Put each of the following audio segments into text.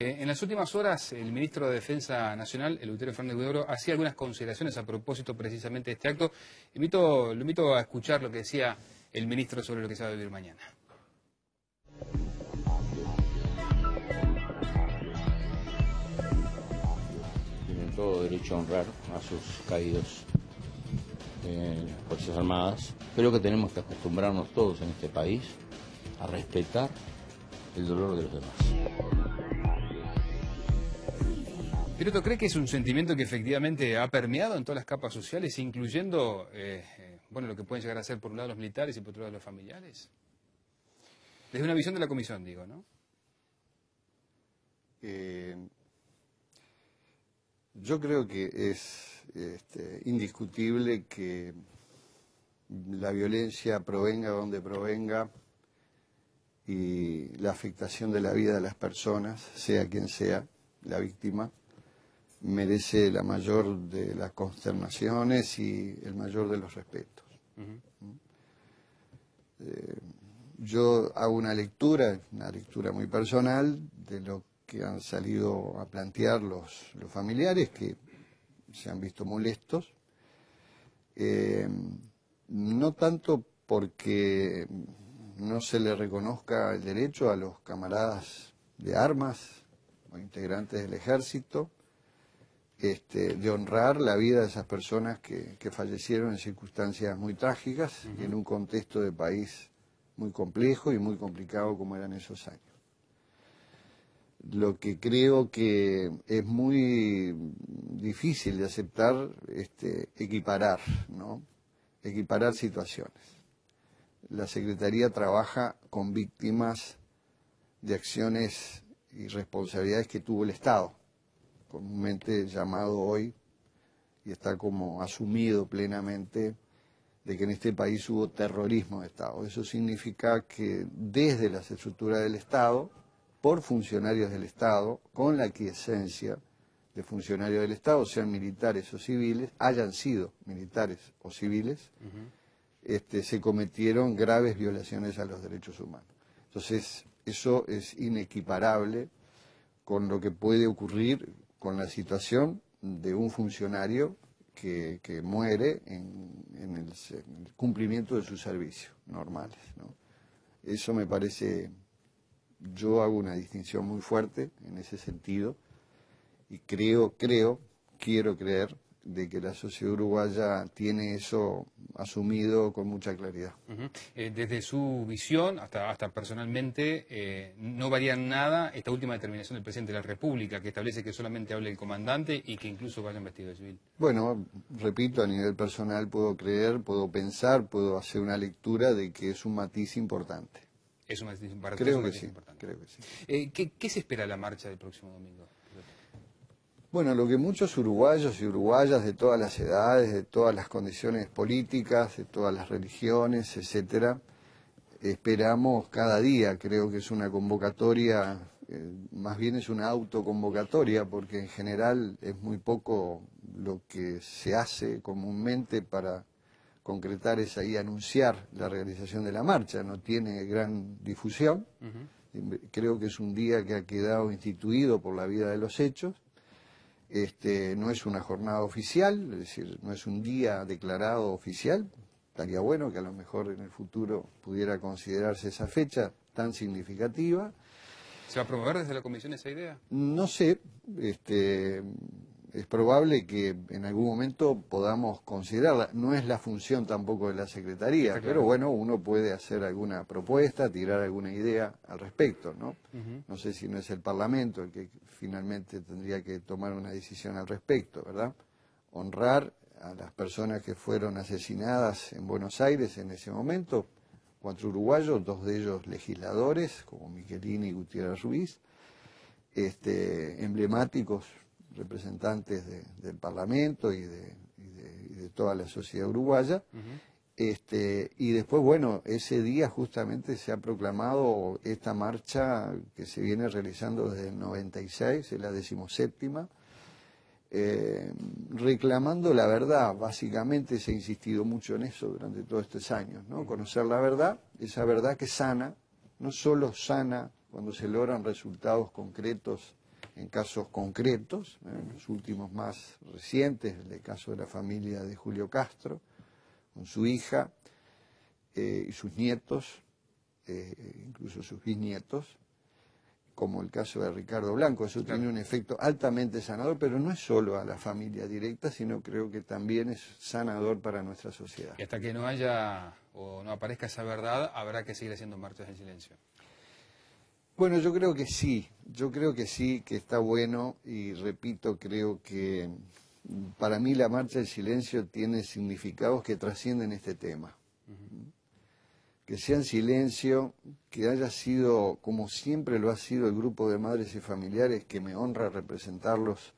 Eh, en las últimas horas, el ministro de Defensa Nacional, el Eleuterio Fernández Guidoro, hacía algunas consideraciones a propósito precisamente de este acto. lo invito a escuchar lo que decía el ministro sobre lo que se va a vivir mañana. Tienen todo derecho a honrar a sus caídos en eh, las Fuerzas Armadas. Creo que tenemos que acostumbrarnos todos en este país a respetar el dolor de los demás tú ¿cree que es un sentimiento que efectivamente ha permeado en todas las capas sociales, incluyendo eh, eh, bueno, lo que pueden llegar a ser por un lado los militares y por otro lado los familiares? Desde una visión de la comisión, digo, ¿no? Eh, yo creo que es este, indiscutible que la violencia provenga donde provenga y la afectación de la vida de las personas, sea quien sea la víctima, merece la mayor de las consternaciones y el mayor de los respetos. Eh, yo hago una lectura, una lectura muy personal, de lo que han salido a plantear los, familiares que se han visto molestos, eh, no tanto porque no se le reconozca el derecho a los camaradas de armas o integrantes del ejército, este, de honrar la vida de esas personas que, fallecieron en circunstancias muy trágicas y en un contexto de país muy complejo y muy complicado como eran esos años. Lo que creo que es muy difícil de aceptar, este, equiparar, ¿no? Equiparar situaciones. La Secretaría trabaja con víctimas de acciones y responsabilidades que tuvo el Estado comúnmente llamado hoy, y está como asumido plenamente, de que en este país hubo terrorismo de Estado. Eso significa que desde las estructuras del Estado, por funcionarios del Estado, con la quiesencia de funcionarios del Estado, sean militares o civiles, hayan sido militares o civiles, este, se cometieron graves violaciones a los derechos humanos. Entonces, eso es inequiparable con lo que puede ocurrir con la situación de un funcionario que, muere en, el, cumplimiento de sus servicios normales. Eso me parece, yo hago una distinción muy fuerte en ese sentido y creo, creo, quiero creer de que la sociedad uruguaya tiene eso asumido con mucha claridad. Eh, desde su visión hasta, hasta personalmente, eh, no varía nada esta última determinación del presidente de la República, que establece que solamente hable el comandante y que incluso vayan vestido de civil. Bueno, repito, a nivel personal puedo creer, puedo pensar, puedo hacer una lectura de que es un matiz importante. Es un matiz, creo, que sí, importante. creo que sí. Eh, ¿qué, ¿Qué se espera de la marcha del próximo domingo? Bueno, lo que muchos uruguayos y uruguayas de todas las edades, de todas las condiciones políticas, de todas las religiones, etcétera, esperamos cada día. Creo que es una convocatoria, eh, más bien es una autoconvocatoria, porque en general es muy poco lo que se hace comúnmente para concretar esa ahí anunciar la realización de la marcha. No tiene gran difusión. Creo que es un día que ha quedado instituido por la vida de los hechos este, no es una jornada oficial, es decir, no es un día declarado oficial. Estaría bueno que a lo mejor en el futuro pudiera considerarse esa fecha tan significativa. ¿Se va a promover desde la comisión esa idea? No sé, este, es probable que en algún momento podamos considerarla. No es la función tampoco de la Secretaría, pero bueno, uno puede hacer alguna propuesta, tirar alguna idea al respecto, ¿no? No sé si no es el Parlamento el que finalmente tendría que tomar una decisión al respecto, ¿verdad? Honrar a las personas que fueron asesinadas en Buenos Aires en ese momento, cuatro uruguayos, dos de ellos legisladores, como Michelini y Gutiérrez Ruiz, este, emblemáticos representantes del Parlamento y de, toda la sociedad uruguaya. este, y después, bueno, ese día justamente se ha proclamado esta marcha que se viene realizando desde el 96, es la decimoséptima, eh, reclamando la verdad. Básicamente se ha insistido mucho en eso durante todos estos años, ¿no? Conocer la verdad, esa verdad que sana, no solo sana cuando se logran resultados concretos en casos concretos, ¿eh? en los últimos más recientes, el caso de la familia de Julio Castro, con su hija eh, y sus nietos, eh, incluso sus bisnietos, como el caso de Ricardo Blanco. Eso tiene un efecto altamente sanador, pero no es solo a la familia directa, sino creo que también es sanador para nuestra sociedad. Y hasta que no haya o no aparezca esa verdad, habrá que seguir haciendo marchas en silencio. Bueno, yo creo que sí, yo creo que sí, que está bueno y repito, creo que mm, para mí la marcha del silencio tiene significados que trascienden este tema. Que sea en silencio, que haya sido, como siempre lo ha sido el grupo de madres y familiares, que me honra representarlos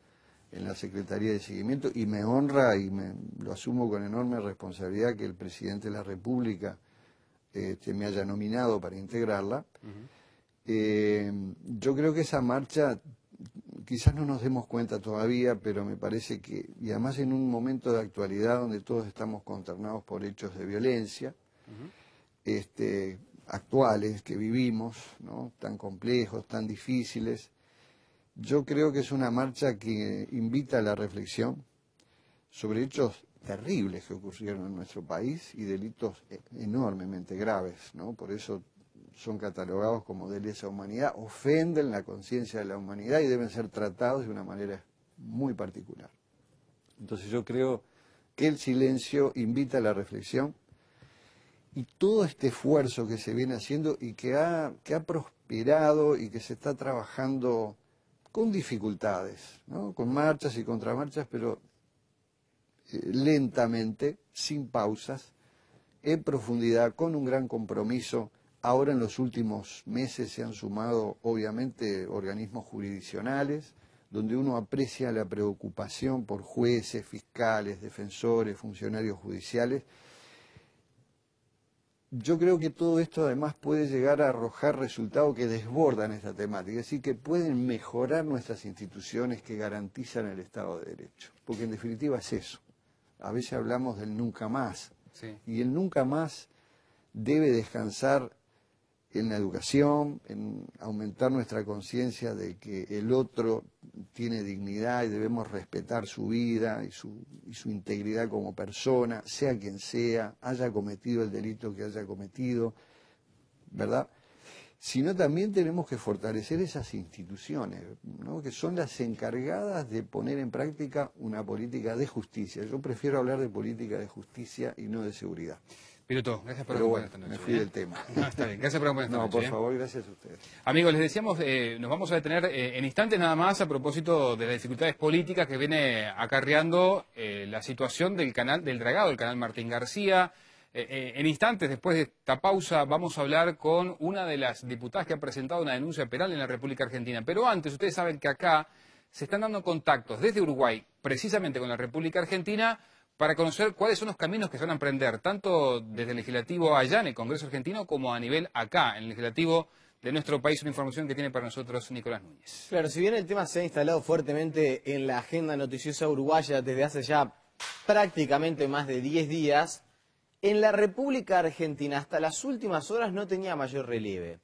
en la Secretaría de Seguimiento y me honra y me, lo asumo con enorme responsabilidad que el presidente de la República este, me haya nominado para integrarla. Eh, yo creo que esa marcha, quizás no nos demos cuenta todavía, pero me parece que, y además en un momento de actualidad donde todos estamos consternados por hechos de violencia, este, actuales que vivimos, ¿no? tan complejos, tan difíciles, yo creo que es una marcha que invita a la reflexión sobre hechos terribles que ocurrieron en nuestro país y delitos e-, enormemente graves, ¿no? Por eso son catalogados como de lesa humanidad, ofenden la conciencia de la humanidad y deben ser tratados de una manera muy particular. Entonces yo creo que el silencio invita a la reflexión y todo este esfuerzo que se viene haciendo y que ha, que ha prosperado y que se está trabajando con dificultades, ¿no? con marchas y contramarchas, pero eh, lentamente, sin pausas, en profundidad, con un gran compromiso Ahora en los últimos meses se han sumado, obviamente, organismos jurisdiccionales, donde uno aprecia la preocupación por jueces, fiscales, defensores, funcionarios judiciales. Yo creo que todo esto además puede llegar a arrojar resultados que desbordan esta temática, es decir, que pueden mejorar nuestras instituciones que garantizan el Estado de Derecho, porque en definitiva es eso. A veces hablamos del nunca más, y el nunca más debe descansar en la educación, en aumentar nuestra conciencia de que el otro tiene dignidad y debemos respetar su vida y su, integridad como persona, sea quien sea, haya cometido el delito que haya cometido, ¿verdad? Sino también tenemos que fortalecer esas instituciones, ¿no? que son las encargadas de poner en práctica una política de justicia. Yo prefiero hablar de política de justicia y no de seguridad. Piloto, gracias por acompañarnos bueno, Me fui ¿eh? del tema. Ah, está bien. Gracias por acompañarnos por ¿eh? favor, gracias a ustedes. Amigos, les decíamos, eh, nos vamos a detener en instantes nada más a propósito de las dificultades políticas que viene acarreando la situación del canal, del dragado, el canal Martín García. en instantes, después de esta pausa, vamos a hablar con una de las diputadas que ha presentado una denuncia penal en la República Argentina. Pero antes, ustedes saben que acá se están dando contactos desde Uruguay, precisamente con la República Argentina, para conocer cuáles son los caminos que se van a emprender, tanto desde el legislativo allá en el Congreso argentino como a nivel acá, en el legislativo de nuestro país, una información que tiene para nosotros Nicolás Núñez. Claro, si bien el tema se ha instalado fuertemente en la agenda noticiosa uruguaya desde hace ya prácticamente más de 10 días, en la República Argentina hasta las últimas horas no tenía mayor relieve.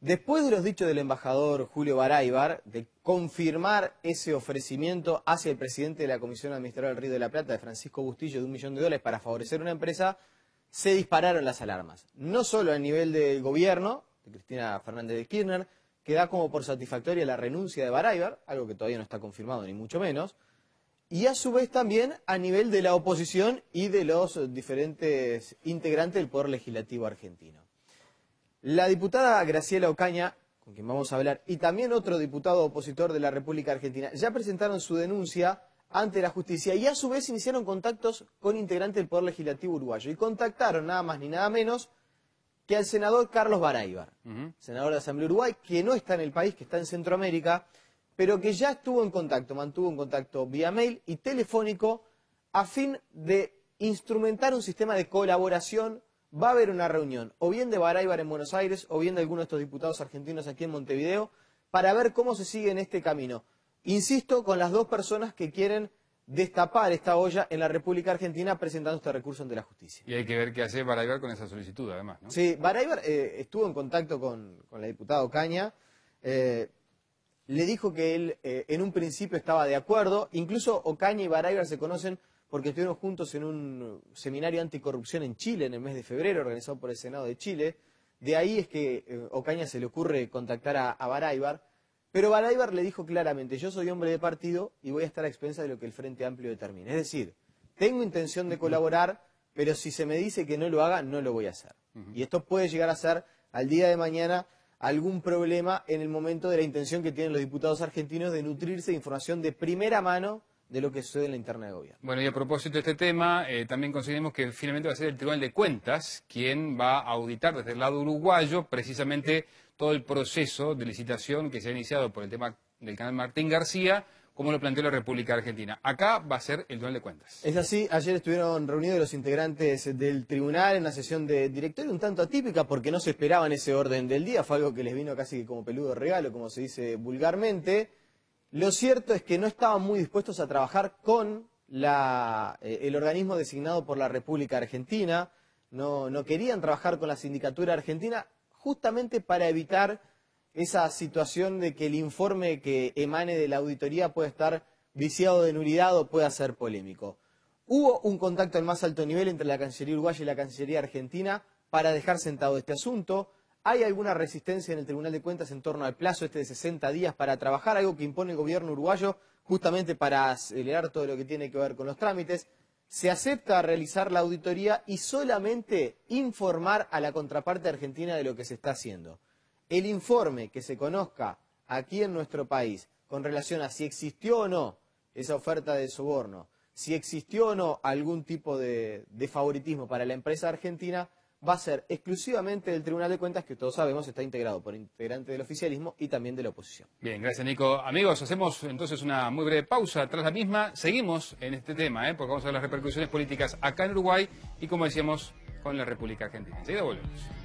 Después de los dichos del embajador Julio Baraibar de confirmar ese ofrecimiento hacia el presidente de la Comisión Administradora del Río de la Plata, de Francisco Bustillo, de un millón de dólares para favorecer una empresa, se dispararon las alarmas. No solo a nivel del gobierno, de Cristina Fernández de Kirchner, que da como por satisfactoria la renuncia de Baraibar, algo que todavía no está confirmado ni mucho menos, y a su vez también a nivel de la oposición y de los diferentes integrantes del Poder Legislativo argentino. La diputada Graciela Ocaña, con quien vamos a hablar, y también otro diputado opositor de la República Argentina, ya presentaron su denuncia ante la justicia y a su vez iniciaron contactos con integrantes del Poder Legislativo Uruguayo y contactaron nada más ni nada menos que al senador Carlos Baraíba, senador de Asamblea Uruguay, que no está en el país, que está en Centroamérica, pero que ya estuvo en contacto, mantuvo un contacto vía mail y telefónico a fin de instrumentar un sistema de colaboración va a haber una reunión, o bien de Baraybar en Buenos Aires, o bien de alguno de estos diputados argentinos aquí en Montevideo, para ver cómo se sigue en este camino. Insisto, con las dos personas que quieren destapar esta olla en la República Argentina presentando este recurso ante la justicia. Y hay que ver qué hace Baraybar con esa solicitud, además, ¿no? Sí, Baraybar eh, estuvo en contacto con, la diputada Ocaña, eh, le dijo que él eh, en un principio estaba de acuerdo, incluso Ocaña y Baraybar se conocen porque estuvimos juntos en un seminario anticorrupción en Chile en el mes de febrero, organizado por el Senado de Chile. De ahí es que eh, Ocaña se le ocurre contactar a, a pero Baraibar le dijo claramente, yo soy hombre de partido y voy a estar a expensas de lo que el Frente Amplio determine. Es decir, tengo intención de colaborar, pero si se me dice que no lo haga, no lo voy a hacer. Y esto puede llegar a ser al día de mañana algún problema en el momento de la intención que tienen los diputados argentinos de nutrirse de información de primera mano de lo que sucede en la interna de gobierno. Bueno, y a propósito de este tema, eh, también consideramos que finalmente va a ser el Tribunal de Cuentas quien va a auditar desde el lado uruguayo precisamente todo el proceso de licitación que se ha iniciado por el tema del canal Martín García, como lo planteó la República Argentina. Acá va a ser el Tribunal de Cuentas. Es así, ayer estuvieron reunidos los integrantes del tribunal en la sesión de directorio un tanto atípica porque no se esperaban ese orden del día, fue algo que les vino casi como peludo regalo, como se dice vulgarmente. Lo cierto es que no estaban muy dispuestos a trabajar con eh, el organismo designado por la República Argentina, no, querían trabajar con la sindicatura argentina justamente para evitar esa situación de que el informe que emane de la auditoría pueda estar viciado de nulidad o pueda ser polémico. Hubo un contacto al más alto nivel entre la Cancillería Uruguaya y la Cancillería Argentina para dejar sentado este asunto. ¿Hay alguna resistencia en el Tribunal de Cuentas en torno al plazo este de 60 días para trabajar, algo que impone el gobierno uruguayo justamente para acelerar todo lo que tiene que ver con los trámites? ¿Se acepta realizar la auditoría y solamente informar a la contraparte argentina de lo que se está haciendo? El informe que se conozca aquí en nuestro país con relación a si existió o no esa oferta de soborno, si existió o no algún tipo de, de favoritismo para la empresa argentina, va a ser exclusivamente del Tribunal de Cuentas, que todos sabemos está integrado por integrante del oficialismo y también de la oposición. Bien, gracias Nico. Amigos, hacemos entonces una muy breve pausa. Tras la misma, seguimos en este tema, ¿eh? porque vamos a ver las repercusiones políticas acá en Uruguay y, como decíamos, con la República Argentina. Enseguida volvemos.